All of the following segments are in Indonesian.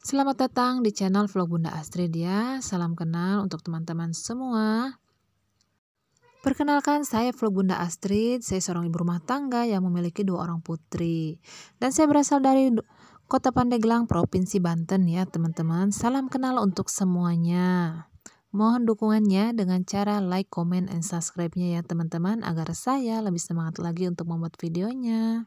Selamat datang di channel vlog Bunda Astrid ya. Salam kenal untuk teman-teman semua. Perkenalkan saya vlog Bunda Astrid, saya seorang ibu rumah tangga yang memiliki dua orang putri. Dan saya berasal dari Kota Pandeglang, Provinsi Banten ya teman-teman. Salam kenal untuk semuanya. Mohon dukungannya dengan cara like, comment, and subscribe-nya ya teman-teman agar saya lebih semangat lagi untuk membuat videonya.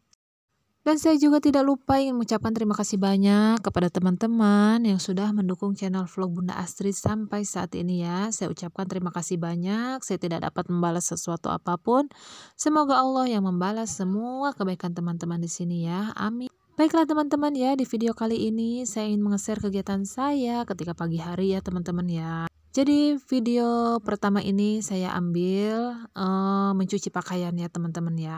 Dan saya juga tidak lupa ingin mengucapkan terima kasih banyak kepada teman-teman yang sudah mendukung channel vlog Bunda Astrid sampai saat ini ya. Saya ucapkan terima kasih banyak. Saya tidak dapat membalas sesuatu apapun. Semoga Allah yang membalas semua kebaikan teman-teman di sini ya. Amin. Baiklah teman-teman ya, di video kali ini saya ingin mengeser kegiatan saya ketika pagi hari ya teman-teman ya. Jadi video pertama ini saya ambil uh, mencuci pakaian ya teman-teman ya.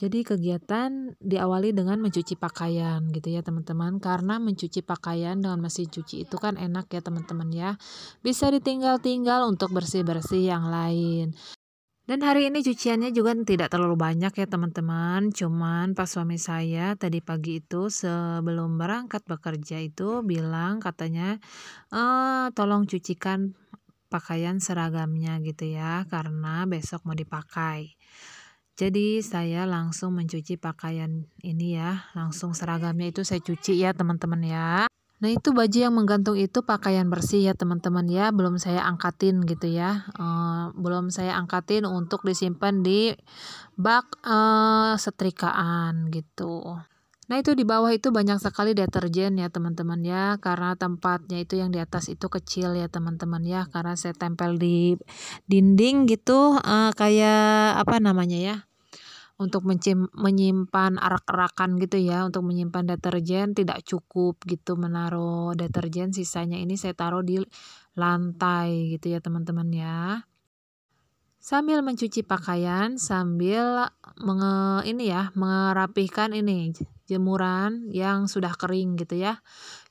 Jadi kegiatan diawali dengan mencuci pakaian gitu ya teman-teman karena mencuci pakaian dengan mesin cuci itu kan enak ya teman-teman ya. Bisa ditinggal-tinggal untuk bersih-bersih yang lain. Dan hari ini cuciannya juga tidak terlalu banyak ya teman-teman. Cuman pas suami saya tadi pagi itu sebelum berangkat bekerja itu bilang katanya e, tolong cucikan pakaian seragamnya gitu ya karena besok mau dipakai. Jadi saya langsung mencuci pakaian ini ya, langsung seragamnya itu saya cuci ya teman-teman ya. Nah itu baju yang menggantung itu pakaian bersih ya teman-teman ya, belum saya angkatin gitu ya, Uh, belum saya angkatin untuk disimpan di bak uh, setrikaan gitu. Nah itu di bawah itu banyak sekali deterjen ya teman-teman ya karena tempatnya itu yang di atas itu kecil ya teman-teman ya karena saya tempel di dinding gitu uh, kayak apa namanya ya untuk menyimpan arak-arakan gitu ya untuk menyimpan deterjen tidak cukup gitu menaruh deterjen sisanya ini saya taruh di lantai gitu ya teman-teman ya sambil mencuci pakaian sambil menge, ini ya merapihkan ini jemuran yang sudah kering gitu ya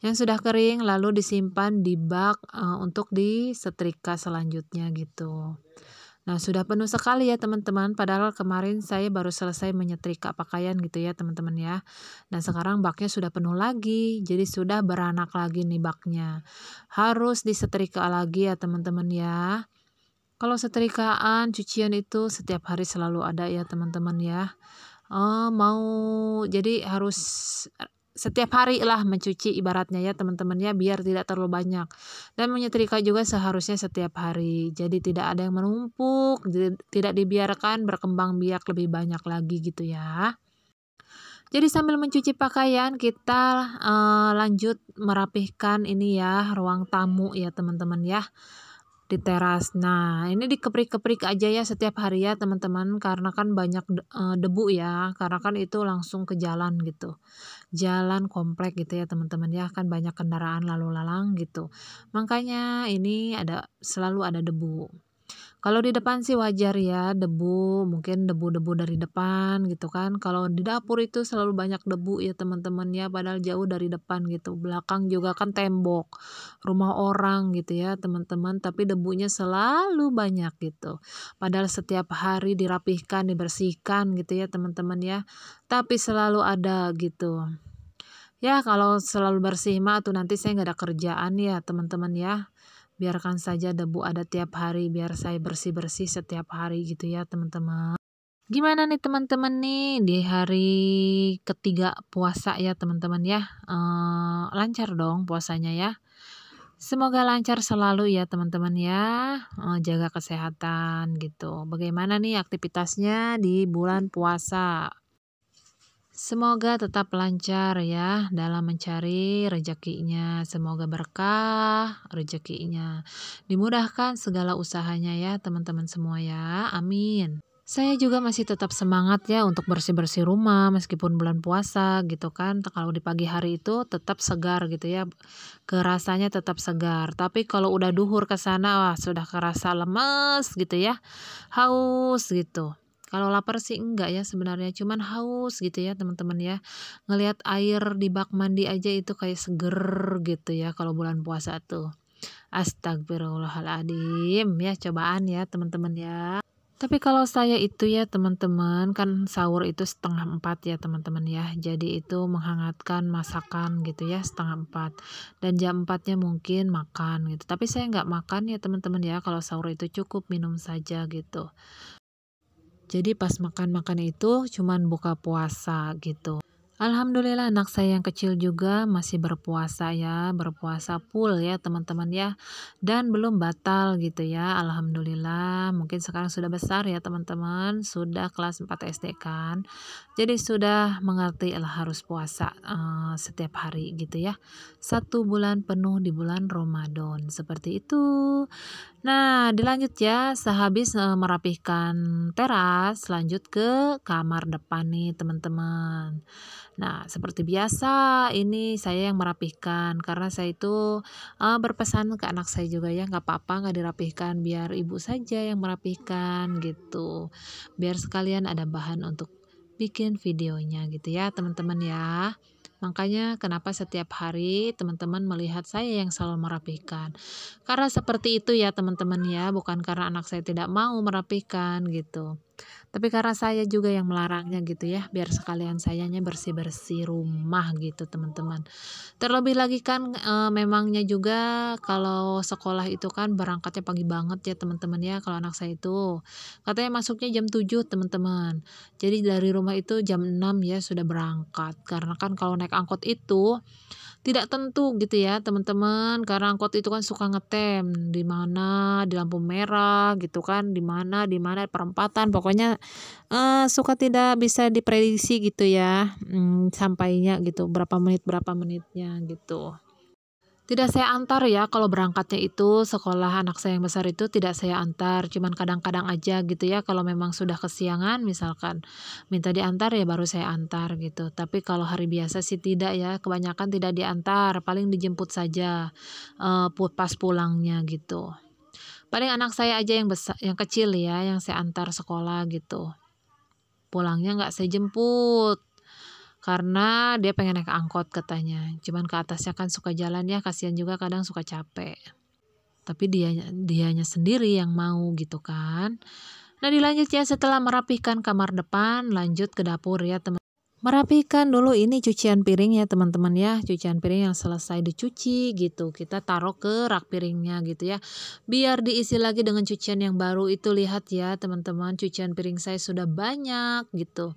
yang sudah kering lalu disimpan di bak eh, untuk untuk disetrika selanjutnya gitu Nah, sudah penuh sekali ya teman-teman. Padahal kemarin saya baru selesai menyetrika pakaian gitu ya teman-teman ya. Dan sekarang baknya sudah penuh lagi. Jadi sudah beranak lagi nih baknya. Harus disetrika lagi ya teman-teman ya. Kalau setrikaan, cucian itu setiap hari selalu ada ya teman-teman ya. Oh, mau jadi harus setiap hari lah mencuci ibaratnya ya teman teman ya biar tidak terlalu banyak dan menyetrika juga seharusnya setiap hari jadi tidak ada yang menumpuk tidak dibiarkan berkembang biak lebih banyak lagi gitu ya jadi sambil mencuci pakaian kita uh, lanjut merapihkan ini ya ruang tamu ya teman-teman ya di teras. Nah, ini dikeprik-keprik aja ya setiap hari ya teman-teman karena kan banyak eh, debu ya. Karena kan itu langsung ke jalan gitu. Jalan komplek gitu ya teman-teman ya kan banyak kendaraan lalu lalang gitu. Makanya ini ada selalu ada debu. Kalau di depan sih wajar ya debu, mungkin debu-debu dari depan gitu kan. Kalau di dapur itu selalu banyak debu ya teman-teman ya padahal jauh dari depan gitu. Belakang juga kan tembok rumah orang gitu ya teman-teman, tapi debunya selalu banyak gitu. Padahal setiap hari dirapihkan, dibersihkan gitu ya teman-teman ya. Tapi selalu ada gitu. Ya kalau selalu bersih mah tuh nanti saya nggak ada kerjaan ya teman-teman ya biarkan saja debu ada tiap hari biar saya bersih-bersih setiap hari gitu ya teman-teman gimana nih teman-teman nih di hari ketiga puasa ya teman-teman ya e, lancar dong puasanya ya semoga lancar selalu ya teman-teman ya eh, jaga kesehatan gitu bagaimana nih aktivitasnya di bulan puasa Semoga tetap lancar ya dalam mencari rezekinya. Semoga berkah rezekinya. Dimudahkan segala usahanya ya teman-teman semua ya. Amin. Saya juga masih tetap semangat ya untuk bersih-bersih rumah meskipun bulan puasa gitu kan. Kalau di pagi hari itu tetap segar gitu ya. Kerasanya tetap segar. Tapi kalau udah duhur ke sana wah sudah kerasa lemes gitu ya. Haus gitu. Kalau lapar sih enggak ya sebenarnya, cuman haus gitu ya teman-teman ya. Ngelihat air di bak mandi aja itu kayak seger gitu ya kalau bulan puasa tuh. Astagfirullahaladzim ya cobaan ya teman-teman ya. Tapi kalau saya itu ya teman-teman kan sahur itu setengah empat ya teman-teman ya Jadi itu menghangatkan masakan gitu ya setengah empat Dan jam empatnya mungkin makan gitu Tapi saya nggak makan ya teman-teman ya Kalau sahur itu cukup minum saja gitu jadi pas makan-makan itu cuman buka puasa gitu. Alhamdulillah anak saya yang kecil juga masih berpuasa ya, berpuasa full ya teman-teman ya. Dan belum batal gitu ya, Alhamdulillah. Mungkin sekarang sudah besar ya teman-teman, sudah kelas 4 SD kan. Jadi sudah mengerti lah harus puasa uh, setiap hari gitu ya. Satu bulan penuh di bulan Ramadan, seperti itu. Nah, dilanjut ya, sehabis eh, merapihkan teras, lanjut ke kamar depan nih, teman-teman. Nah, seperti biasa, ini saya yang merapihkan karena saya itu uh, berpesan ke anak saya juga ya, nggak apa-apa nggak dirapihkan, biar ibu saja yang merapihkan gitu. Biar sekalian ada bahan untuk bikin videonya gitu ya, teman-teman ya. Makanya kenapa setiap hari teman-teman melihat saya yang selalu merapikan. Karena seperti itu ya teman-teman ya, bukan karena anak saya tidak mau merapikan gitu tapi karena saya juga yang melarangnya gitu ya biar sekalian sayanya bersih bersih rumah gitu teman-teman terlebih lagi kan e, memangnya juga kalau sekolah itu kan berangkatnya pagi banget ya teman-teman ya kalau anak saya itu katanya masuknya jam 7 teman-teman jadi dari rumah itu jam 6 ya sudah berangkat karena kan kalau naik angkot itu tidak tentu gitu ya teman-teman karena angkot itu kan suka ngetem di mana di lampu merah gitu kan di mana di mana perempatan pokoknya uh, suka tidak bisa diprediksi gitu ya hmm, sampainya gitu berapa menit berapa menitnya gitu tidak saya antar ya kalau berangkatnya itu sekolah anak saya yang besar itu tidak saya antar, cuman kadang-kadang aja gitu ya kalau memang sudah kesiangan misalkan minta diantar ya baru saya antar gitu. Tapi kalau hari biasa sih tidak ya, kebanyakan tidak diantar, paling dijemput saja uh, pas pulangnya gitu. Paling anak saya aja yang besar, yang kecil ya, yang saya antar sekolah gitu. Pulangnya nggak saya jemput karena dia pengen naik angkot katanya cuman ke atasnya kan suka jalan ya kasihan juga kadang suka capek tapi dia dianya sendiri yang mau gitu kan nah dilanjut ya setelah merapikan kamar depan lanjut ke dapur ya teman merapikan dulu ini cucian piring ya teman-teman ya cucian piring yang selesai dicuci gitu kita taruh ke rak piringnya gitu ya biar diisi lagi dengan cucian yang baru itu lihat ya teman-teman cucian piring saya sudah banyak gitu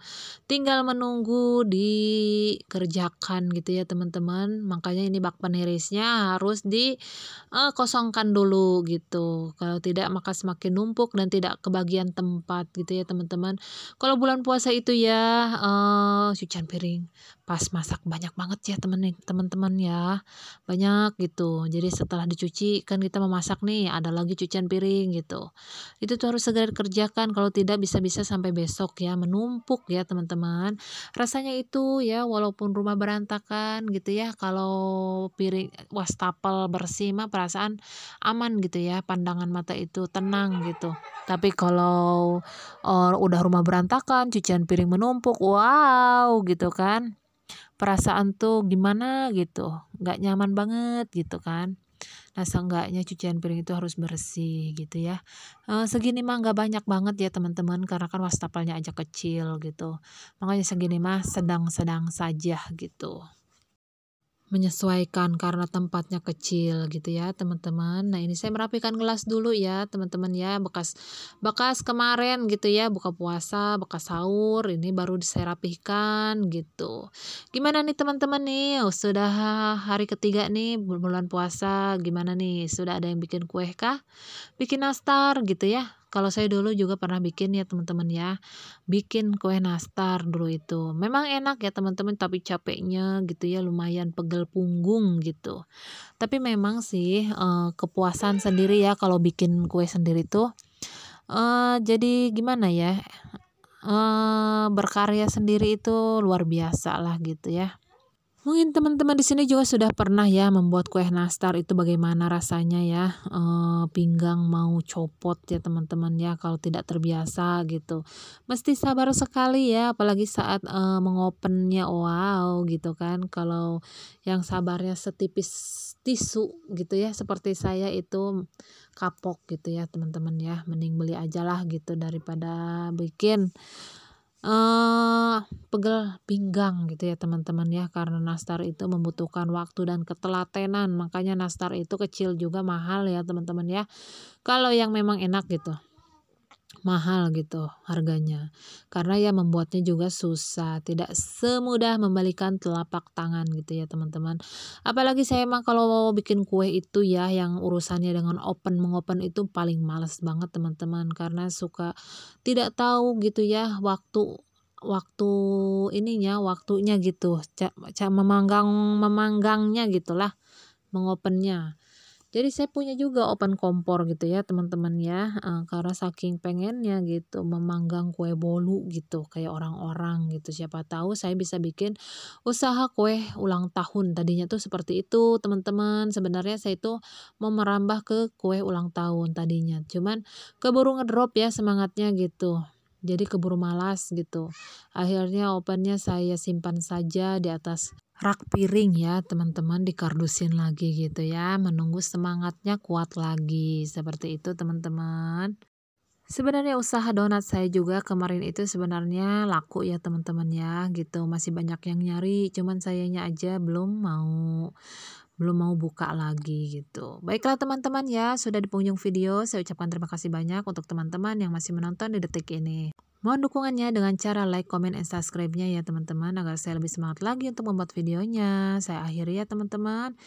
tinggal menunggu dikerjakan gitu ya teman-teman makanya ini bak penirisnya harus dikosongkan eh, uh, dulu gitu kalau tidak maka semakin numpuk dan tidak kebagian tempat gitu ya teman-teman kalau bulan puasa itu ya eh, si Chan Piring pas masak banyak banget ya temen-temen ya banyak gitu jadi setelah dicuci kan kita memasak nih ada lagi cucian piring gitu itu tuh harus segera dikerjakan kalau tidak bisa-bisa sampai besok ya menumpuk ya teman-teman rasanya itu ya walaupun rumah berantakan gitu ya kalau piring wastafel bersih mah perasaan aman gitu ya pandangan mata itu tenang gitu tapi kalau uh, udah rumah berantakan cucian piring menumpuk wow gitu kan perasaan tuh gimana gitu nggak nyaman banget gitu kan Nah seenggaknya cucian piring itu harus bersih gitu ya. E, segini mah nggak banyak banget ya teman-teman karena kan wastafelnya aja kecil gitu. Makanya segini mah sedang-sedang saja gitu menyesuaikan karena tempatnya kecil gitu ya teman-teman. Nah ini saya merapikan gelas dulu ya teman-teman ya bekas bekas kemarin gitu ya buka puasa bekas sahur ini baru saya rapihkan gitu. Gimana nih teman-teman nih oh, sudah hari ketiga nih bulan puasa gimana nih sudah ada yang bikin kue kah? Bikin nastar gitu ya kalau saya dulu juga pernah bikin ya teman-teman ya. Bikin kue nastar dulu itu. Memang enak ya teman-teman tapi capeknya gitu ya lumayan pegel punggung gitu. Tapi memang sih uh, kepuasan sendiri ya kalau bikin kue sendiri tuh. uh, jadi gimana ya? uh, berkarya sendiri itu luar biasa lah gitu ya Mungkin teman-teman di sini juga sudah pernah ya membuat kue nastar itu bagaimana rasanya ya e, pinggang mau copot ya teman-teman ya kalau tidak terbiasa gitu. Mesti sabar sekali ya apalagi saat e, mengopennya wow gitu kan kalau yang sabarnya setipis tisu gitu ya seperti saya itu kapok gitu ya teman-teman ya mending beli aja lah gitu daripada bikin uh, pegel pinggang gitu ya teman-teman ya karena nastar itu membutuhkan waktu dan ketelatenan makanya nastar itu kecil juga mahal ya teman-teman ya kalau yang memang enak gitu mahal gitu harganya. Karena ya membuatnya juga susah, tidak semudah membalikan telapak tangan gitu ya teman-teman. Apalagi saya mah kalau mau bikin kue itu ya yang urusannya dengan open mengopen itu paling males banget teman-teman karena suka tidak tahu gitu ya waktu waktu ininya waktunya gitu cak memanggang memanggangnya gitulah mengopennya jadi saya punya juga open kompor gitu ya teman-teman ya uh, karena saking pengennya gitu memanggang kue bolu gitu kayak orang-orang gitu siapa tahu saya bisa bikin usaha kue ulang tahun tadinya tuh seperti itu teman-teman sebenarnya saya itu mau merambah ke kue ulang tahun tadinya cuman keburu ngedrop ya semangatnya gitu jadi keburu malas gitu. Akhirnya opennya saya simpan saja di atas rak piring ya teman-teman dikardusin lagi gitu ya menunggu semangatnya kuat lagi seperti itu teman-teman Sebenarnya usaha donat saya juga kemarin itu sebenarnya laku ya teman-teman ya gitu masih banyak yang nyari cuman sayanya aja belum mau belum mau buka lagi gitu. Baiklah teman-teman ya, sudah di penghujung video. Saya ucapkan terima kasih banyak untuk teman-teman yang masih menonton di detik ini. Mohon dukungannya dengan cara like, comment, and subscribe-nya ya teman-teman agar saya lebih semangat lagi untuk membuat videonya. Saya akhiri ya teman-teman.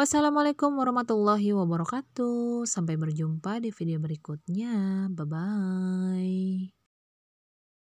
Wassalamualaikum warahmatullahi wabarakatuh. Sampai berjumpa di video berikutnya. Bye-bye.